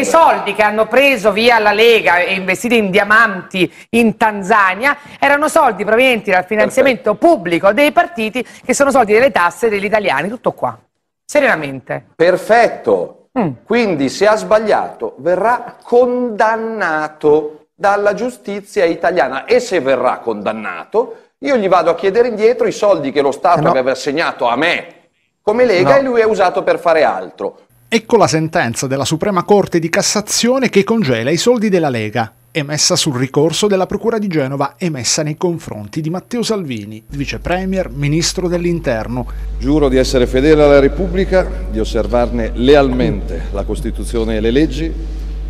I soldi che hanno preso via la Lega e investiti in diamanti in Tanzania erano soldi provenienti dal finanziamento Perfetto. pubblico dei partiti che sono soldi delle tasse degli italiani, tutto qua, serenamente. Perfetto. Mm. Quindi se ha sbagliato verrà condannato dalla giustizia italiana e se verrà condannato io gli vado a chiedere indietro i soldi che lo Stato eh no. aveva assegnato a me come Lega no. e lui è usato per fare altro. Ecco la sentenza della Suprema Corte di Cassazione che congela i soldi della Lega, emessa sul ricorso della Procura di Genova emessa nei confronti di Matteo Salvini, vice premier, ministro dell'Interno. Giuro di essere fedele alla Repubblica, di osservarne lealmente la Costituzione e le leggi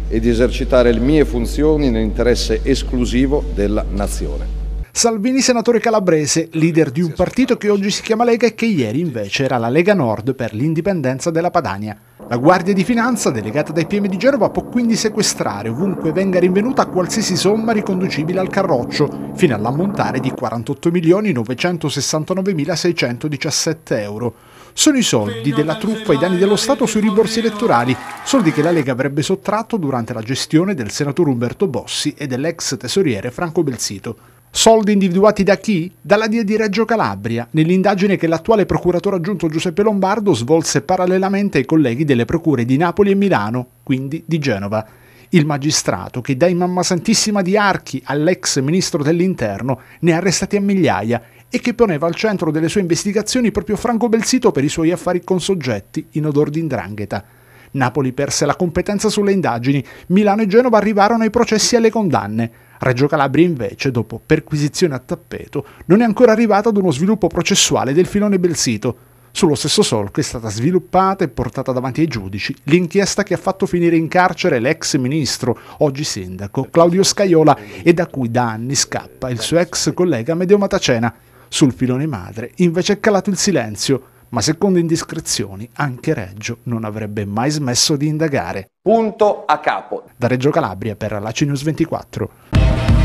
e di esercitare le mie funzioni nell'interesse esclusivo della nazione. Salvini senatore calabrese, leader di un partito che oggi si chiama Lega e che ieri invece era la Lega Nord per l'indipendenza della Padania. La Guardia di Finanza, delegata dai PM di Genova, può quindi sequestrare ovunque venga rinvenuta qualsiasi somma riconducibile al carroccio, fino all'ammontare di 48.969.617 euro. Sono i soldi della truffa ai danni dello Stato sui rimborsi elettorali, soldi che la Lega avrebbe sottratto durante la gestione del senatore Umberto Bossi e dell'ex tesoriere Franco Belsito. Soldi individuati da chi? Dalla DIA di Reggio Calabria, nell'indagine che l'attuale procuratore aggiunto Giuseppe Lombardo svolse parallelamente ai colleghi delle procure di Napoli e Milano, quindi di Genova. Il magistrato che dai Mamma Santissima di Archi all'ex ministro dell'Interno ne ha arrestati a migliaia e che poneva al centro delle sue investigazioni proprio Franco Belsito per i suoi affari con soggetti in odor di indrangheta. Napoli perse la competenza sulle indagini, Milano e Genova arrivarono ai processi e alle condanne. Reggio Calabria invece, dopo perquisizione a tappeto, non è ancora arrivata ad uno sviluppo processuale del filone Belsito. Sullo stesso solco è stata sviluppata e portata davanti ai giudici l'inchiesta che ha fatto finire in carcere l'ex ministro, oggi sindaco, Claudio Scaiola, e da cui da anni scappa il suo ex collega Medeo Matacena. Sul filone madre invece è calato il silenzio ma secondo indiscrezioni anche Reggio non avrebbe mai smesso di indagare. Punto a capo. Da Reggio Calabria per la News 24.